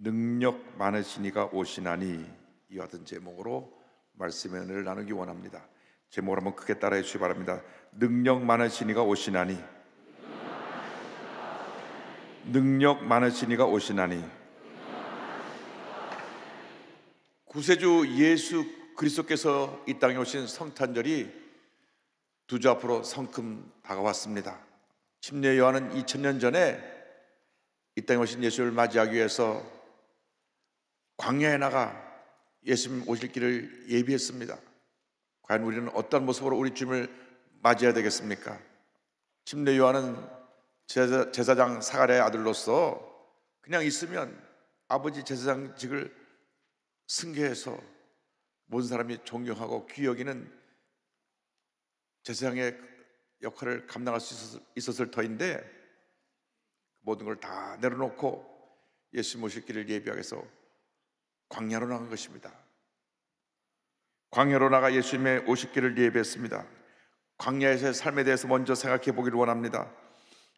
능력 많으시니가 오시나니 이 같은 제목으로 말씀을 나누기 원합니다. 제목을 한번 크게 따라해 주시기 바랍니다. 능력 많으시니가 오시나니 능력 많으시니가 오시나니 구세주 예수 그리스도께서 이 땅에 오신 성탄절이 두 주 앞으로 성큼 다가왔습니다. 침례 요한은 2000년 전에 이 땅에 오신 예수를 맞이하기 위해서 광야에 나가 예수님 오실 길을 예비했습니다. 과연 우리는 어떤 모습으로 우리 주님을 맞이해야 되겠습니까? 침례 요한은 제사, 제사장 사가랴의 아들로서 그냥 있으면 아버지 제사장직을 승계해서 모든 사람이 존경하고 귀여기는 제사장의 역할을 감당할 수 있었을 터인데 모든 걸 다 내려놓고 예수 님오실 길을 예비하게해서 광야로 나간 것입니다. 광야로 나가 예수님의 5 0개를 예배했습니다. 광야에서의 삶에 대해서 먼저 생각해 보기를 원합니다.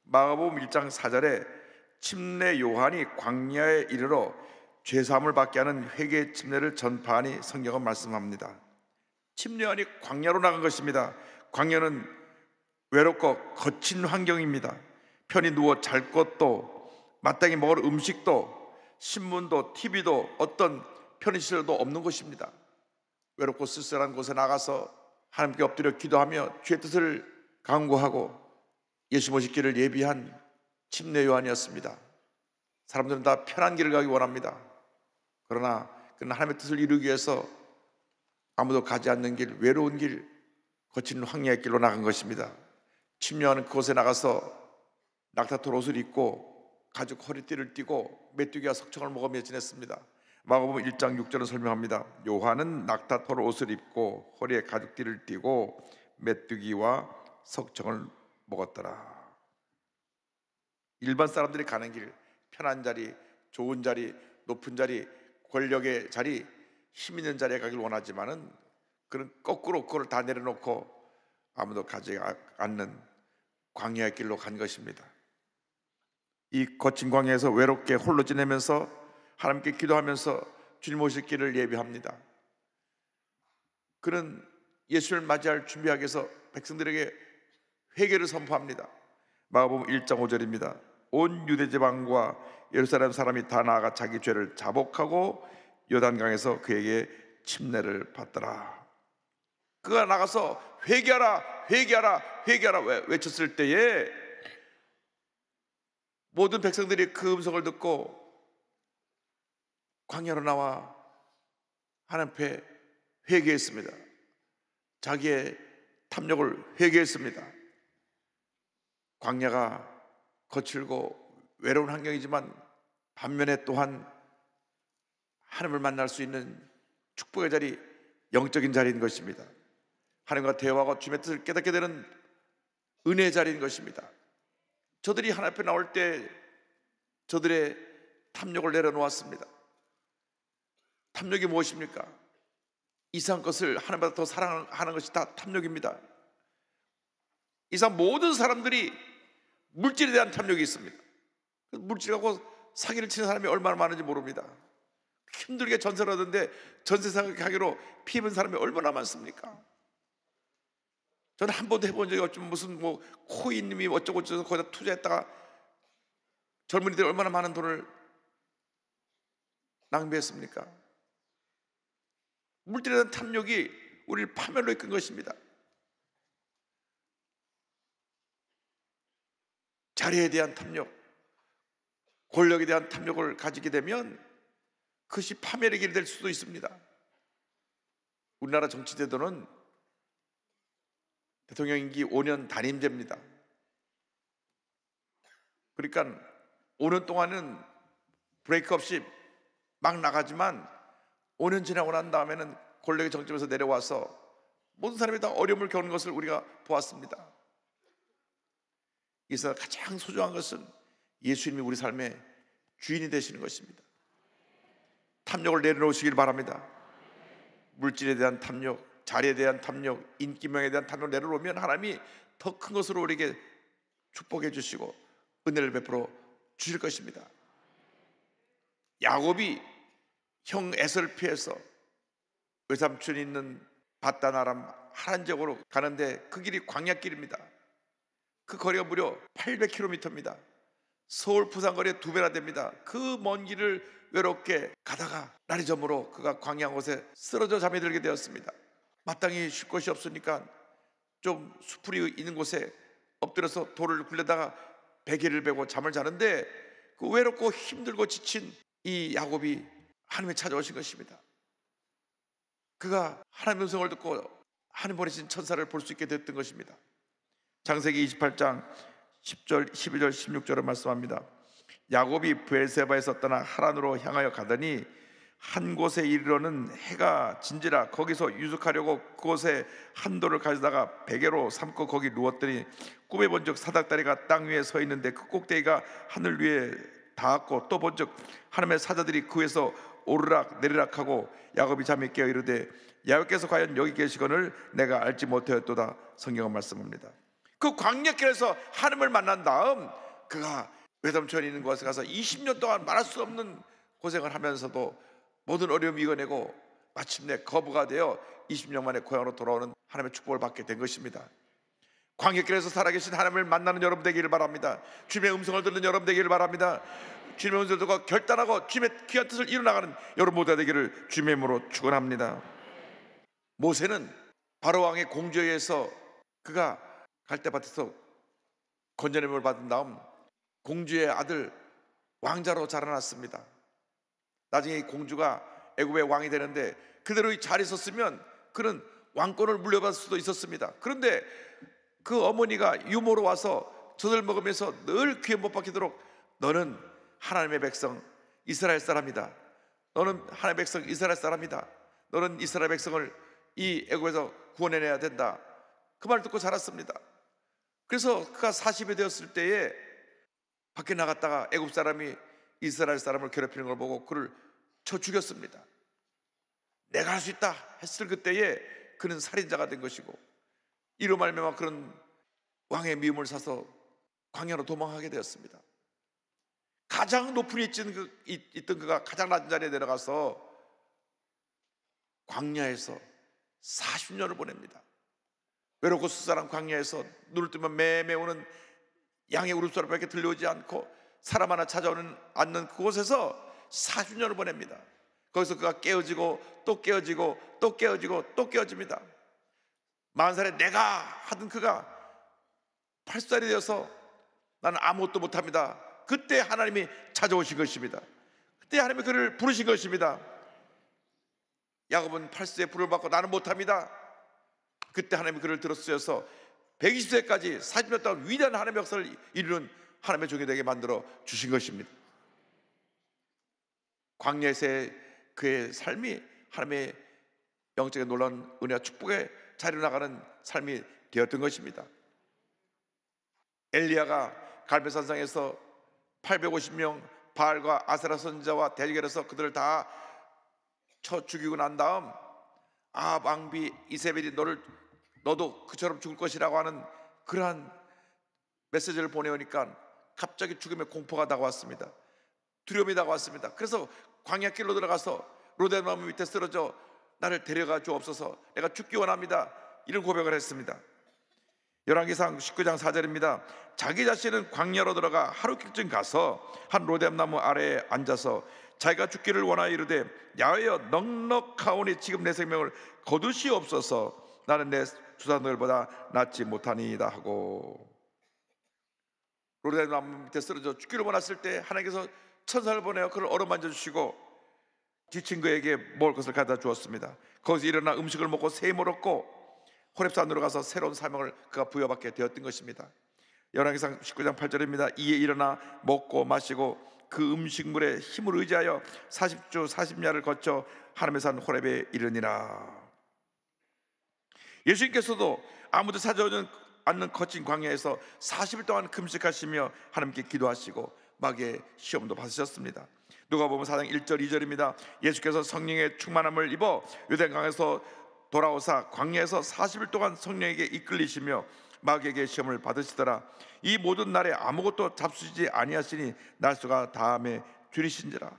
마가복음 1장 4절에 침례 요한이 광야에 이르러 죄 사함을 받게 하는 회개 의 침례를 전파하니 성경은 말씀합니다. 침례 요한이 광야로 나간 것입니다. 광야는 외롭고 거친 환경입니다. 편히 누워 잘 것도 마땅히 먹을 음식도 신문도 TV도 어떤 편의시설도 없는 곳입니다. 외롭고 쓸쓸한 곳에 나가서 하나님께 엎드려 기도하며 주의 뜻을 강구하고 예수 모시기를 예비한 침례 요한이었습니다. 사람들은 다 편한 길을 가기 원합니다. 그러나 그는 하나님의 뜻을 이루기 위해서 아무도 가지 않는 길, 외로운 길, 거친 황야의 길로 나간 것입니다. 침례하는 그곳에 나가서 낙타토 옷을 입고 가죽 허리띠를 띠고 메뚜기와 석청을 먹으며 지냈습니다. 마가복음 1장 6절을 설명합니다. 요한은 낙타털 옷을 입고 허리에 가죽띠를 띠고 메뚜기와 석청을 먹었더라. 일반 사람들이 가는 길, 편한 자리, 좋은 자리, 높은 자리, 권력의 자리, 힘 있는 자리에 가길 원하지만은 그런 거꾸로 그걸 다 내려놓고 아무도 가지 않는 광야의 길로 간 것입니다. 이 거친 광야에서 외롭게 홀로 지내면서 하나님께 기도하면서 주님 오실 길을 예비합니다. 그는 예수를 맞이할 준비하기 위해서 백성들에게 회개를 선포합니다. 마가복음 1장 5절입니다. 온 유대 지방과 예루살렘 사람이 다 나아가 자기 죄를 자복하고 요단강에서 그에게 침례를 받더라. 그가 나가서 회개하라, 회개하라, 회개하라 외쳤을 때에 모든 백성들이 그 음성을 듣고 광야로 나와 하나님 앞에 회개했습니다. 자기의 탐욕을 회개했습니다. 광야가 거칠고 외로운 환경이지만 반면에 또한 하나님을 만날 수 있는 축복의 자리, 영적인 자리인 것입니다. 하나님과 대화가 주님의 뜻을 깨닫게 되는 은혜의 자리인 것입니다. 저들이 하나님 앞에 나올 때 저들의 탐욕을 내려놓았습니다. 탐욕이 무엇입니까? 이상 것을 하나님보다 더 사랑하는 것이 다 탐욕입니다. 이상 모든 사람들이 물질에 대한 탐욕이 있습니다. 물질 갖고 사기를 치는 사람이 얼마나 많은지 모릅니다. 힘들게 전세를 하던데 전세 사기 하기로 피해본 사람이 얼마나 많습니까? 저는 한 번도 해본 적이 없지만 무슨 뭐 코인님이 어쩌고 저쩌고 거기다 투자했다가 젊은이들이 얼마나 많은 돈을 낭비했습니까? 물질에 대한 탐욕이 우리를 파멸로 이끈 것입니다. 자리에 대한 탐욕, 권력에 대한 탐욕을 가지게 되면 그것이 파멸의 길이 될 수도 있습니다. 우리나라 정치제도는 대통령 임기 5년 단임제입니다. 그러니까 5년 동안은 브레이크 없이 막 나가지만 5년 지나고 난 다음에는 권력의 정점에서 내려와서 모든 사람이 다 어려움을 겪는 것을 우리가 보았습니다. 그래서 가장 소중한 것은 예수님이 우리 삶의 주인이 되시는 것입니다. 탐욕을 내려놓으시길 바랍니다. 물질에 대한 탐욕, 자리에 대한 탐욕, 인기명에 대한 탐욕 내려놓으면 하나님이 더 큰 것으로 우리에게 축복해 주시고 은혜를 베풀어 주실 것입니다. 야곱이 형에서 피해서 외삼촌 있는 바다나람 하란적으로 가는데 그 길이 광야길입니다. 그 거리가 무려 800km입니다. 서울 부산 거리의 두 배나 됩니다. 그 먼 길을 외롭게 가다가 날이 저물어 그가 광야 곳에 쓰러져 잠이 들게 되었습니다. 마땅히 쉴 곳이 없으니까 좀 수풀이 있는 곳에 엎드려서 돌을 굴려다가 베개를 베고 잠을 자는데 그 외롭고 힘들고 지친 이 야곱이 하나님이 찾아오신 것입니다. 그가 하나님의 음성을 듣고 하나님 보내신 천사를 볼 수 있게 됐던 것입니다. 장세기 28장 10절, 12절, 16절을 말씀합니다. 야곱이 부엘세바에서 떠나 하란으로 향하여 가더니 한 곳에 이르러는 해가 진지라 거기서 유숙하려고 그곳에 한도를 가져다가 베개로 삼고 거기 누웠더니 꿈에 본 적 사닥다리가 땅 위에 서 있는데 그 꼭대기가 하늘 위에 닿았고 또 본 적 하나님의 사자들이 그에서 위 오르락 내리락하고 야곱이 잠이 깨어 이르되 야곱께서 과연 여기 계시거늘 내가 알지 못하였도다 성경은 말씀합니다. 그광역길에서 하나님을 만난 다음 그가 외삼촌이 있는 곳에 가서 20년 동안 말할 수 없는 고생을 하면서도 모든 어려움을 이겨내고 마침내 거부가 되어 20년 만에 고향으로 돌아오는 하나님의 축복을 받게 된 것입니다. 광역길에서 살아계신 하나님을 만나는 여러분 되기를 바랍니다. 주님의 음성을 듣는 여러분 되기를 바랍니다. 주님의 음성을 듣고 결단하고 주님의 귀한 뜻을 이루나가는 어 여러분 모두 되기를 주님의 이으로 축원합니다. 모세는 바로 왕의 공주에서 그가 갈대밭에서 건전의냄을 받은 다음 공주의 아들 왕자로 자라났습니다. 나중에 이 공주가 애굽의 왕이 되는데 그대로 이자잘 있었으면 그는 왕권을 물려받을 수도 있었습니다. 그런데 그 어머니가 유모로 와서 젖을 먹으면서 늘 귀에 못 박히도록 너는 하나님의 백성 이스라엘 사람이다. 너는 하나님의 백성 이스라엘 사람이다. 너는 이스라엘 백성을 이 애굽에서 구원해내야 된다. 그 말을 듣고 자랐습니다. 그래서 그가 40이 되었을 때에 밖에 나갔다가 애굽 사람이 이스라엘 사람을 괴롭히는 걸 보고 그를 쳐 죽였습니다. 내가 할 수 있다 했을 그때에 그는 살인자가 된 것이고 이로 말미암아 그런 왕의 미움을 사서 광야로 도망하게 되었습니다. 가장 높은 있던, 그, 있던 그가 가장 낮은 자리에 내려가서 광야에서 40년을 보냅니다. 외롭고 수사한 광야에서 눈을 뜨면 매매 오는 양의 울음소리밖에 들려오지 않고 사람 하나 찾아오는 않는 그곳에서 40년을 보냅니다. 거기서 그가 깨어지고 또 깨어지고 또 깨어지고 또 깨어집니다. 만살에 내가 하던 그가 8살이 되어서 나는 아무것도 못합니다. 그때 하나님이 찾아오신 것입니다. 그때 하나님이 그를 부르신 것입니다. 야곱은 8세에 불을 받고 나는 못합니다. 그때 하나님이 그를 들었으여서 120세까지 40년 동안 위대한 하나님의 역사를 이루는 하나님의 종이 되게 만들어 주신 것입니다. 광야에서의 그의 삶이 하나님의 영적인 놀라운 은혜와 축복에 자리로 나가는 삶이 되었던 것입니다. 엘리야가 갈매산상에서 850명 바알과 아세라 선자와 대결해서 그들을 다쳐 죽이고 난 다음 아 왕비 이세벨이 너를 너도 그처럼 죽을 것이라고 하는 그러한 메시지를 보내오니까 갑자기 죽음의 공포가 다가왔습니다. 두려움이 다가왔습니다. 그래서 광야길로 들어가서 로데나무 밑에 쓰러져 나를 데려가 주옵소서 내가 죽기 원합니다. 이런 고백을 했습니다. 열왕기상 19장 4절입니다. 자기 자신은 광야로 들어가 하루 길쯤 가서 한 로뎀나무 아래에 앉아서 자기가 죽기를 원하여 이르되 야외여 넉넉하오니 지금 내 생명을 거두시옵소서 나는 내 주사들보다 낫지 못하니이다 하고 로르다 나무 밑에 쓰러져 죽기를 원했을 때 하나님께서 천사를 보내어 그를 어루만져 주시고 지친 그에게 먹을 것을 갖다 주었습니다. 거기서 일어나 음식을 먹고 세임을 얻고 호렙산으로 가서 새로운 사명을 그가 부여받게 되었던 것입니다. 열왕기상 19장 8절입니다. 이에 일어나 먹고 마시고 그 음식물에 힘을 의지하여 40주 40야를 거쳐 하나님의 산 호렙에 이르니라. 예수님께서도 아무도 사져오는 않는 거친 광야에서 40일 동안 금식하시며 하나님께 기도하시고 마귀의 시험도 받으셨습니다. 누가 보면 사장 1절 2절입니다. 예수께서 성령의 충만함을 입어 유대강에서 돌아오사 광야에서 40일 동안 성령에게 이끌리시며 마귀에게 시험을 받으시더라. 이 모든 날에 아무것도 잡수지 아니하시니 날수가 다음에 줄이신지라.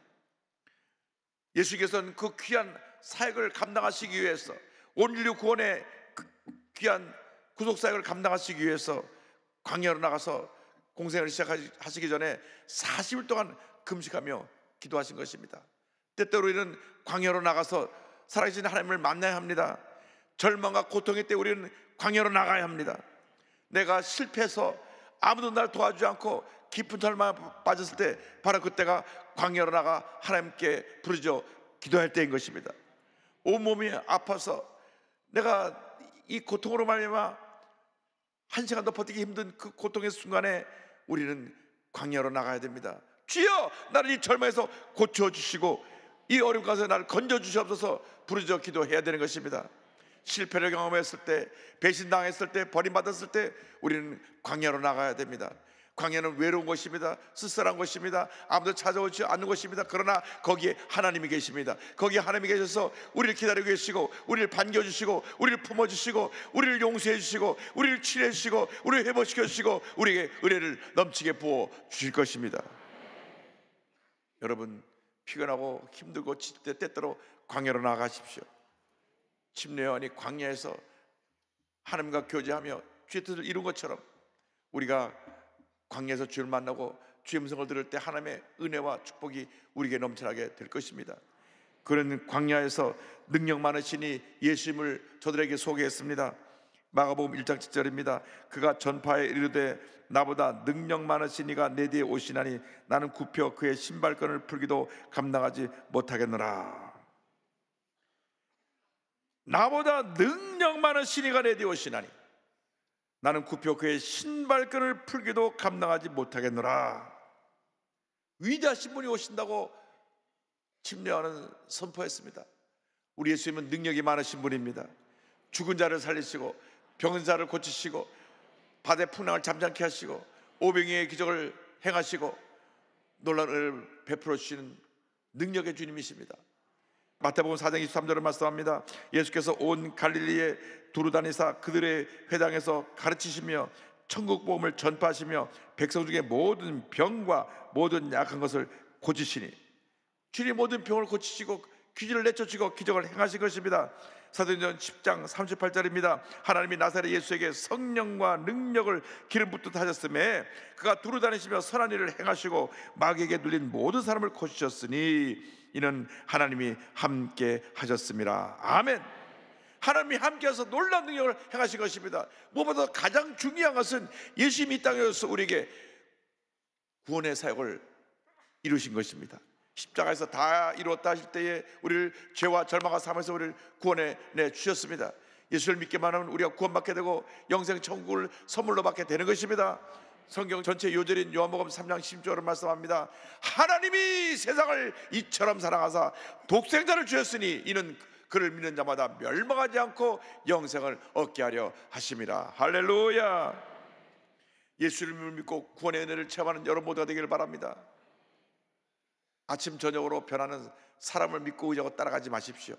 예수께서는 그 귀한 사역을 감당하시기 위해서 온 인류 구원의 그 귀한 구속사역을 감당하시기 위해서 광야로 나가서 공생을 시작하시기 전에 40일 동안 금식하며 기도하신 것입니다. 때때로 우리는 광야로 나가서 살아계신 하나님을 만나야 합니다. 절망과 고통의 때 우리는 광야로 나가야 합니다. 내가 실패해서 아무도 날 도와주지 않고 깊은 절망에 빠졌을 때 바로 그때가 광야로 나가 하나님께 부르죠 기도할 때인 것입니다. 온몸이 아파서 내가 이 고통으로 말미암아 한 시간 더 버티기 힘든 그 고통의 순간에 우리는 광야로 나가야 됩니다. 주여 나를 이 절망에서 고쳐 주시고 이어려운 가운서 나를 건져 주시옵소서 부르짖어 기도해야 되는 것입니다. 실패를 경험했을 때, 배신당했을 때, 버림받았을 때 우리는 광야로 나가야 됩니다. 광야는 외로운 곳입니다. 쓸쓸한 곳입니다. 아무도 찾아오지 않는 곳입니다. 그러나 거기에 하나님이 계십니다. 거기에 하나님이 계셔서 우리를 기다리고 계시고 우리를 반겨주시고 우리를 품어주시고 우리를 용서해주시고 우리를 치료해주시고 우리를 회복시켜주시고 우리에게 은혜를 넘치게 부어 주실 것입니다. 여러분 피곤하고 힘들고 때 때때로 광야로 나가십시오. 침례원이 광야에서 하나님과 교제하며 죄뜻을 이룬 것처럼 우리가 광야에서 주를 만나고 주의 음성을 들을 때 하나님의 은혜와 축복이 우리에게 넘쳐나게 될 것입니다. 그는 광야에서 능력 많으시니 예수님을 저들에게 소개했습니다. 마가복음 1장 7절입니다. 그가 전파에 이르되 나보다 능력 많으시니가 내 뒤에 오시나니 나는 굽혀 그의 신발끈을 풀기도 감당하지 못하겠느라 나보다 능력 많으시니가 내 뒤에 오시나니 나는 구표 그의 신발끈을 풀기도 감당하지 못하겠노라. 위대하신 분이 오신다고 침례하는 선포했습니다. 우리 예수님은 능력이 많으신 분입니다. 죽은 자를 살리시고 병은 자를 고치시고 바다의 풍랑을 잠잠케 하시고 오병이의 기적을 행하시고 논란을 베풀어 주시는 능력의 주님이십니다. 마태복음 4장 23절을 말씀합니다. 예수께서 온 갈릴리에 두루다니사 그들의 회당에서 가르치시며 천국 보험을 전파하시며 백성 중에 모든 병과 모든 약한 것을 고치시니 주님 모든 병을 고치시고 귀지를 내쫓으시고 기적을 행하신 것입니다. 사도행전 10장 38절입니다. 하나님이 나사렛 예수에게 성령과 능력을 기름부듯 하셨음에 그가 두루 다니시며 선한 일을 행하시고 마귀에게 눌린 모든 사람을 고치셨으니 이는 하나님이 함께 하셨습니다. 아멘. 하나님이 함께해서 놀라운 능력을 행하신 것입니다. 무엇보다 가장 중요한 것은 예수님이 이 땅에서 우리에게 구원의 사역을 이루신 것입니다. 십자가에서 다 이루었다 하실 때에 우리를 죄와 절망과 삶에서 우리를 구원해 내 주셨습니다. 예수를 믿기만 하면 우리가 구원받게 되고 영생 천국을 선물로 받게 되는 것입니다. 성경 전체 요절인 요한복음 3장 10절을 말씀합니다. 하나님이 세상을 이처럼 사랑하사 독생자를 주셨으니 이는 그를 믿는 자마다 멸망하지 않고 영생을 얻게 하려 하심이라. 할렐루야. 예수를 믿고 구원의 은혜를 체험하는 여러분 모두가 되기를 바랍니다. 아침 저녁으로 변하는 사람을 믿고 의자고 따라가지 마십시오.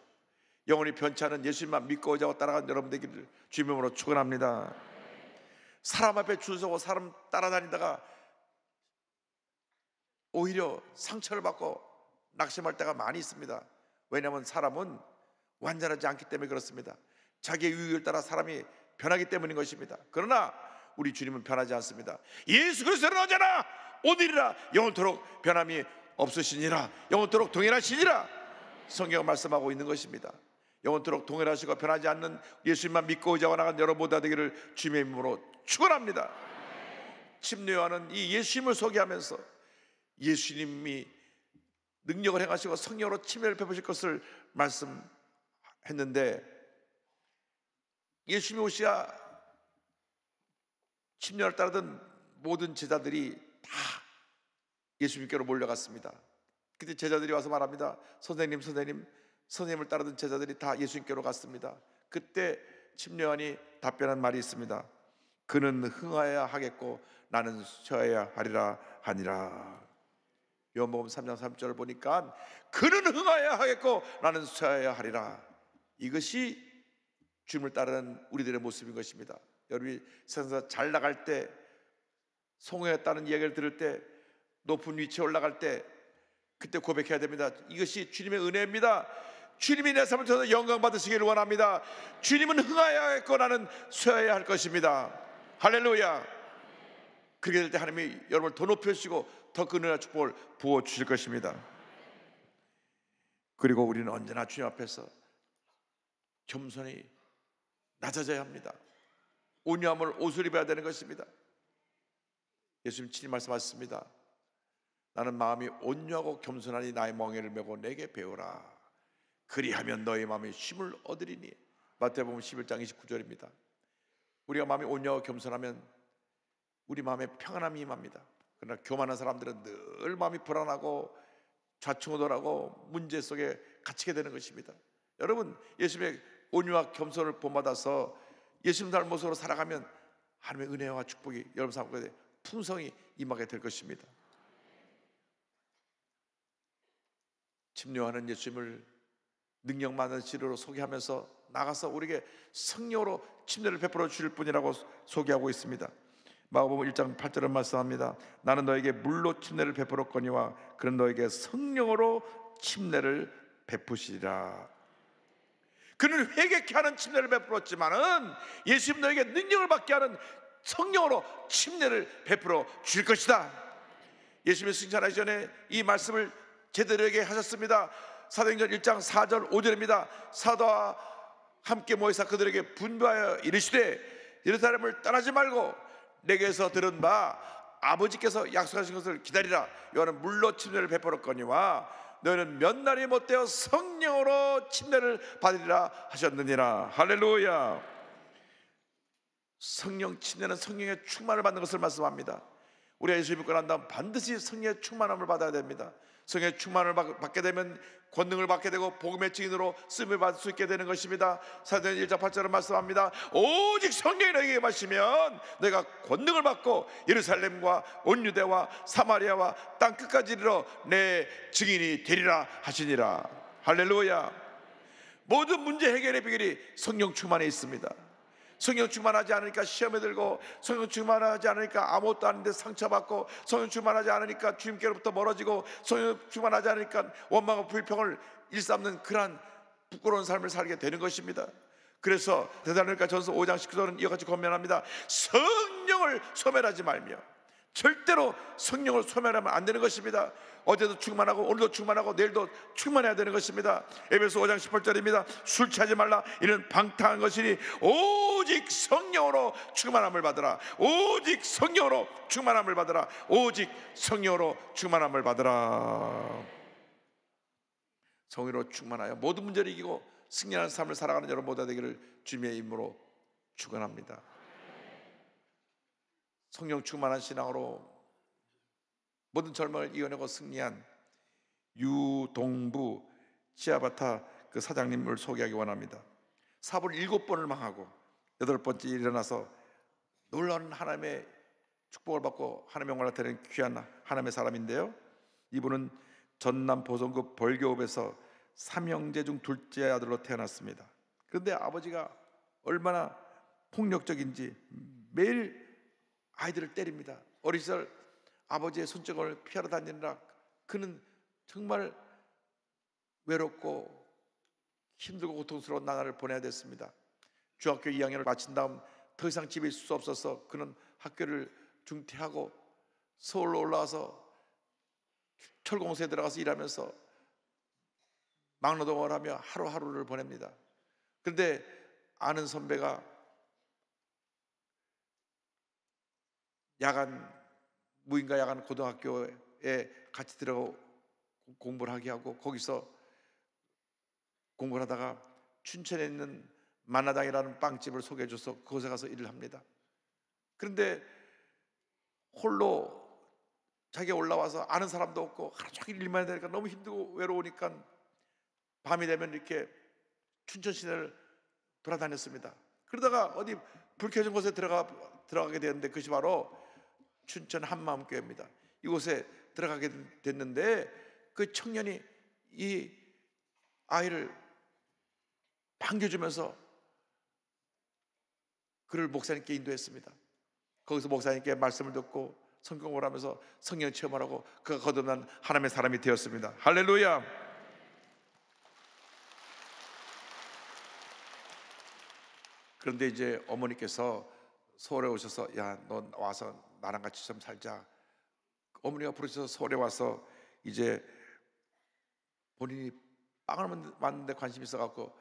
영원히 변치않은 예수님만 믿고 의자고 따라가는 여러분들에게 주님으로 축원합니다. 사람 앞에 줄 서고 사람 따라다니다가 오히려 상처를 받고 낙심할 때가 많이 있습니다. 왜냐하면 사람은 완전하지 않기 때문에 그렇습니다. 자기의 유익을 따라 사람이 변하기 때문인 것입니다. 그러나 우리 주님은 변하지 않습니다. 예수 그리스도는 언제나 오늘이라 영원토록 변함이 없으시니라 영원토록 동일하시니라 성경 말씀하고 있는 것입니다. 영원토록 동일하시고 변하지 않는 예수님만 믿고 의자와 나간 여러분보다 되기를 주님의 이으로 축원합니다. 침례와는 이 예수님을 소개하면서 예수님이 능력을 행하시고 성령으로 침례를 베푸실 것을 말씀했는데 예수님이 오시야 침례를 따르던 모든 제자들이 다 예수님께로 몰려갔습니다. 그때 제자들이 와서 말합니다. 선생님, 선생님, 선생님을 따르던 제자들이 다 예수님께로 갔습니다. 그때 침례원이 답변한 말이 있습니다. 그는 흥하여야 하겠고 나는 쉬어야 하리라 하니라. 요한복음 3장 3절을 보니까 그는 흥하여야 하겠고 나는 쉬어야 하리라. 이것이 주님을 따르는 우리들의 모습인 것입니다. 여러분이 세상에서 잘 나갈 때, 성공했다는 이야기를 들을 때 높은 위치에 올라갈 때 그때 고백해야 됩니다. 이것이 주님의 은혜입니다. 주님이 내 삶을 통해서 영광 받으시기를 원합니다. 주님은 흥하여야 할거 나는 쇠해야 할 것입니다. 할렐루야. 그렇게 될 때 하나님이 여러분을 더 높여주시고 더큰 그 은혜와 축복을 부어주실 것입니다. 그리고 우리는 언제나 주님 앞에서 겸손히 낮아져야 합니다. 온유함을 옷을 입어야 되는 것입니다. 예수님 친히 말씀하셨습니다. 나는 마음이 온유하고 겸손하니 나의 멍에를 메고 내게 배우라. 그리하면 너의 마음이 쉼을 얻으리니. 마태복음 11장 29절입니다. 우리가 마음이 온유하고 겸손하면 우리 마음에 평안함이 임합니다. 그러나 교만한 사람들은 늘 마음이 불안하고 좌충우돌하고 문제 속에 갇히게 되는 것입니다. 여러분, 예수님의 온유와 겸손을 본받아서 예수님 닮은 모습으로 살아가면 하나님의 은혜와 축복이 여러분 삶가 풍성히 임하게 될 것입니다. 침료하는 예수님을 능력 많은 시리로 소개하면서 나가서 우리에게 성령으로 침례를 베풀어 주실 분이라고 소개하고 있습니다. 마가복음 1장 8절은 말씀합니다. 나는 너에게 물로 침례를 베풀었거니와 그는 너에게 성령으로 침례를 베푸시리라. 그는 회개케 하는 침례를 베풀었지만은 예수님 너에게 능력을 받게 하는 성령으로 침례를 베풀어 줄 것이다. 예수님이 승천하기 전에 이 말씀을 제들에게 하셨습니다. 사도행전 1장 4절 5절입니다. 사도와 함께 모여서 그들에게 분부하여 이르시되 예루살렘을 떠나지 말고 내게서 들은 바 아버지께서 약속하신 것을 기다리라 요한은 물로 침례를 베풀었거니와 너희는 몇 날이 못되어 성령으로 침례를 받으리라 하셨느니라 할렐루야 성령 침례는 성령의 충만을 받는 것을 말씀합니다 우리가 예수 믿고 그 난 다음 반드시 성령의 충만함을 받아야 됩니다 성의 령 충만을 받게 되면 권능을 받게 되고 복음의 증인으로 쓰임을 받을 수 있게 되는 것입니다. 사도행 1장 8절을 말씀합니다. 오직 성령이 너에게 임하시면 내가 권능을 받고 예루살렘과 온 유대와 사마리아와 땅 끝까지 이르러 내 증인이 되리라 하시니라. 할렐루야. 모든 문제 해결의 비결이 성령 충만에 있습니다. 성령 충만하지 않으니까 시험에 들고 성령 충만하지 않으니까 아무것도 아닌데 상처받고 성령 충만하지 않으니까 주님께로부터 멀어지고 성령 충만하지 않으니까 원망과 불평을 일삼는 그러한 부끄러운 삶을 살게 되는 것입니다. 그래서 대단할까 전서 5장 19절은 이와 같이 권면합니다. 성령을 소멸하지 말며 절대로 성령을 소멸하면 안 되는 것입니다. 어제도 충만하고 오늘도 충만하고 내일도 충만해야 되는 것입니다. 에베소 5장 18절입니다. 술 취하지 말라. 이는 방탕한 것이니 오직 성령으로 충만함을 받으라. 오직 성령으로 충만함을 받으라. 오직 성령으로 충만함을 받으라. 성령으로 충만하여 모든 문제를 이기고 승리하는 삶을 살아가는 여러분 모두 되기를 주님의 임름으로 축원합니다. 성령 충만한 신앙으로 모든 젊망을 이겨내고 승리한 유동부 치아바타 그 사장님을 소개하기 원합니다. 사부를 일곱 번을 망하고 여덟 번째 일어나서 놀라운 하나님의 축복을 받고 하나님의 영광을 나타는 귀한 하나님의 사람인데요. 이분은 전남 보성급 벌교읍에서 삼형제 중 둘째 아들로 태어났습니다. 그런데 아버지가 얼마나 폭력적인지 매일 아이들을 때립니다. 어린 시절 아버지의 손정을 피하러 다니느라 그는 정말 외롭고 힘들고 고통스러운 나날을 보내야 됐습니다. 중학교 2학년을 마친 다음 더 이상 집에 있을 수 없어서 그는 학교를 중퇴하고 서울로 올라와서 철공사에 들어가서 일하면서 막노동을 하며 하루하루를 보냅니다. 그런데 아는 선배가 야간 무인가 야간 고등학교에 같이 들어가 공부를 하게 하고 거기서 공부를 하다가 춘천에 있는 만화당이라는 빵집을 소개해 줘서 그곳에 가서 일을 합니다. 그런데 홀로 자기가 올라와서 아는 사람도 없고 하루 종일 일만 해야 되니까 너무 힘들고 외로우니까 밤이 되면 이렇게 춘천 시내를 돌아다녔습니다. 그러다가 어디 불켜진 곳에 들어가 들어가게 되는데 그것이 바로 춘천 한마음교회입니다. 이곳에 들어가게 됐는데 그 청년이 이 아이를 반겨주면서 그를 목사님께 인도했습니다. 거기서 목사님께 말씀을 듣고 성경을 하면서 성령 체험을하고 그가 거듭난 하나님의 사람이 되었습니다. 할렐루야! 그런데 이제 어머니께서 서울에 오셔서 야, 넌 와서 나랑 같이 좀 살자. 어머니가 부르셔서 서울에 와서 이제 본인이 빵을 만드는데 관심이 있어갖고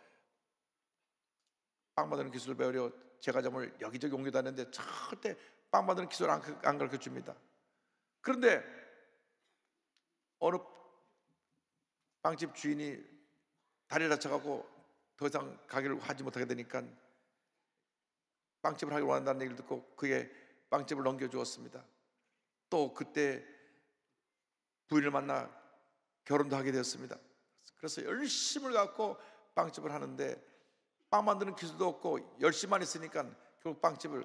빵 만드는 기술을 배우려 제과점을 여기저기 옮겨다녔는데 절대 빵 만드는 기술을 안, 안 가르쳐 줍니다. 그런데 어느 빵집 주인이 다리를 다쳐갖고 더 이상 가게를 하지 못하게 되니까 빵집을 하길 원한다는 얘기를 듣고 그게 빵집을 넘겨주었습니다. 또 그때 부인을 만나 결혼도 하게 되었습니다. 그래서 열심을 갖고 빵집을 하는데 빵 만드는 기술도 없고 열심만 있으니까 결국 빵집을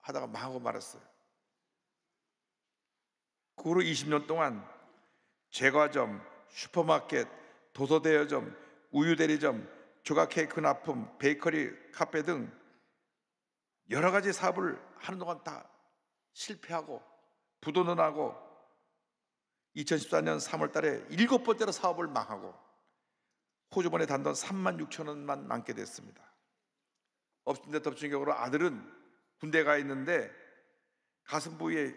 하다가 망하고 말았어요. 그 후로 20년 동안 제과점, 슈퍼마켓, 도서대여점, 우유대리점, 조각 케이크 납품, 베이커리, 카페 등 여러 가지 사업을 하는 동안 다 실패하고 부도는하고 2014년 3월 달에 일곱 번째로 사업을 망하고 호주번에 단돈 3만 6천 원만 남게 됐습니다. 없은데 덮친 격으로 아들은 군대 가 있는데 가슴 부위에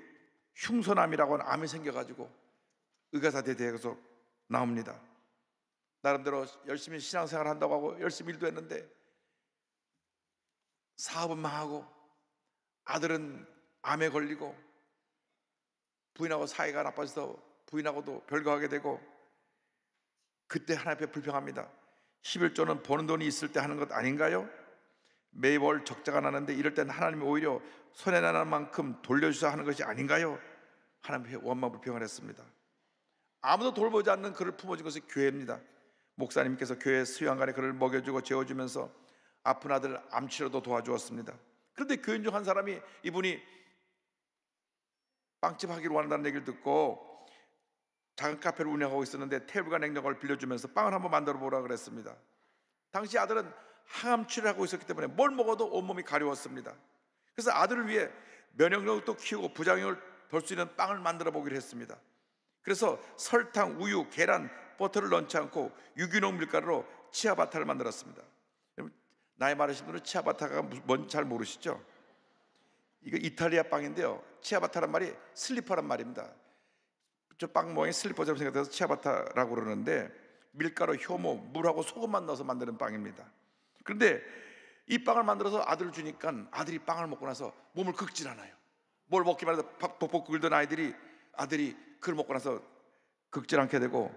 흉선암이라고 하는 암이 생겨가지고 의가사대 대해서 나옵니다. 나름대로 열심히 신앙생활 한다고 하고 열심히 일도 했는데 사업은 망하고 아들은 암에 걸리고 부인하고 사이가 나빠져서 부인하고도 별거하게 되고 그때 하나 앞에 불평합니다. 11조는 버는 돈이 있을 때 하는 것 아닌가요? 매월 적자가 나는데 이럴 땐 하나님이 오히려 손해나는 만큼 돌려주셔 하는 것이 아닌가요? 하나님 앞에 원망 불평을 했습니다. 아무도 돌보지 않는 그를 품어준 것이 교회입니다. 목사님께서 교회 수양간에 그를 먹여주고 재워주면서 아픈 아들 암치료도 도와주었습니다. 그런데 교인 중 한 사람이 이분이 빵집 하기로 한다는 얘기를 듣고 작은 카페를 운영하고 있었는데 테이블과 냉장고를 빌려주면서 빵을 한번 만들어 보라 그랬습니다. 당시 아들은 항암치를 료 하고 있었기 때문에 뭘 먹어도 온몸이 가려웠습니다. 그래서 아들을 위해 면역력도 키우고 부작용을 덜 수 있는 빵을 만들어 보기로 했습니다. 그래서 설탕, 우유, 계란, 버터를 넣지 않고 유기농 밀가루로 치아바타를 만들었습니다. 나이 많으신 분은 치아바타가 뭔지 잘 모르시죠? 이거 이탈리아 빵인데요. 치아바타란 말이 슬리퍼란 말입니다. 저 빵 모양이 슬리퍼처럼 생각돼서 치아바타라고 그러는데 밀가루, 효모, 물하고 소금만 넣어서 만드는 빵입니다. 그런데 이 빵을 만들어서 아들을 주니까 아들이 빵을 먹고 나서 몸을 극질 하나요뭘 먹기만 해도 벅벅 긁던 아이들이 아들이 그걸 먹고 나서 극질 않게 되고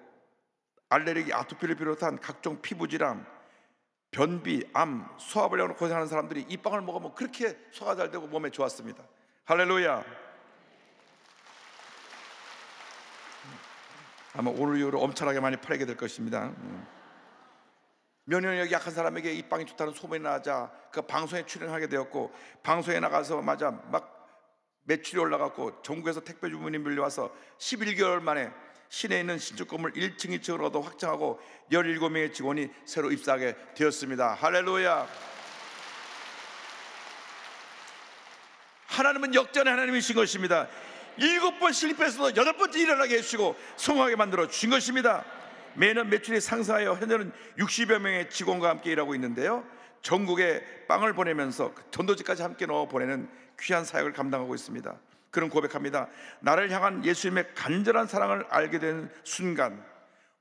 알레르기, 아토피를 비롯한 각종 피부 질환, 변비, 암, 소화불량으로 고생하는 사람들이 이 빵을 먹으면 그렇게 소화 잘 되고 몸에 좋았습니다. 할렐루야. 아마 오늘 이후로 엄청나게 많이 팔게 될 것입니다. 면역력이 음. 약한 사람에게 이 빵이 좋다는 소문이 나자 그 방송에 출연하게 되었고 방송에 나가서 맞아 막 매출이 올라갔고 전국에서 택배 주문이 밀려와서 11개월 만에 시내에 있는 신축건물 1층, 2층으로도 확장하고 17명의 직원이 새로 입사하게 되었습니다. 할렐루야! 하나님은 역전의 하나님이신 것입니다. 일곱 번실패했서도 여덟 번째 일어나게 해주시고 성공하게 만들어 주신 것입니다. 매년 매출이 상승하여 현재는 60여 명의 직원과 함께 일하고 있는데요. 전국에 빵을 보내면서 전도지까지 함께 넣어 보내는 귀한 사역을 감당하고 있습니다. 그런 고백합니다. 나를 향한 예수님의 간절한 사랑을 알게 된 순간,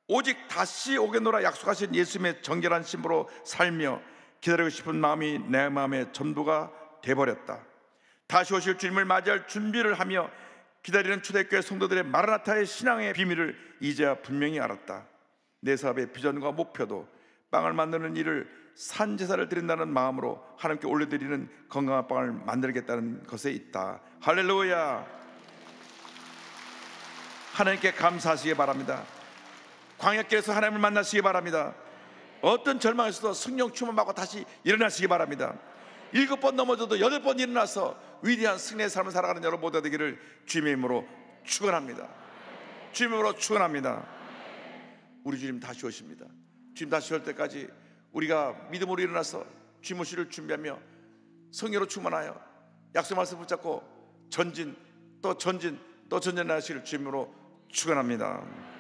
오직 다시 오겠노라 약속하신 예수님의 정결한 심으로 살며 기다리고 싶은 마음이 내 마음의 전부가 되버렸다. 다시 오실 주님을 맞이할 준비를 하며 기다리는 초대교회 성도들의 마라나타의 신앙의 비밀을 이제야 분명히 알았다. 내 사업의 비전과 목표도 빵을 만드는 일을 산제사를 드린다는 마음으로 하나님께 올려드리는 건강한 빵을 만들겠다는 것에 있다. 할렐루야! 하나님께 감사하시기 바랍니다. 광역길에서 하나님을 만나시기 바랍니다. 어떤 절망에서도 승령충만하고 다시 일어나시기 바랍니다. 일곱 번 넘어져도 여덟 번 일어나서 위대한 승리의 삶을 살아가는 여러분 모두 되기를 주님의 힘으로 축원합니다. 주님의 힘으로 축원합니다. 우리 주님 다시 오십니다. 주님 다시 올 때까지 우리가 믿음으로 일어나서 주무시를 준비하며 성녀로 충만하여 약속 말씀 붙잡고 전진 또 전진 또전진하시를 주님으로 축원합니다.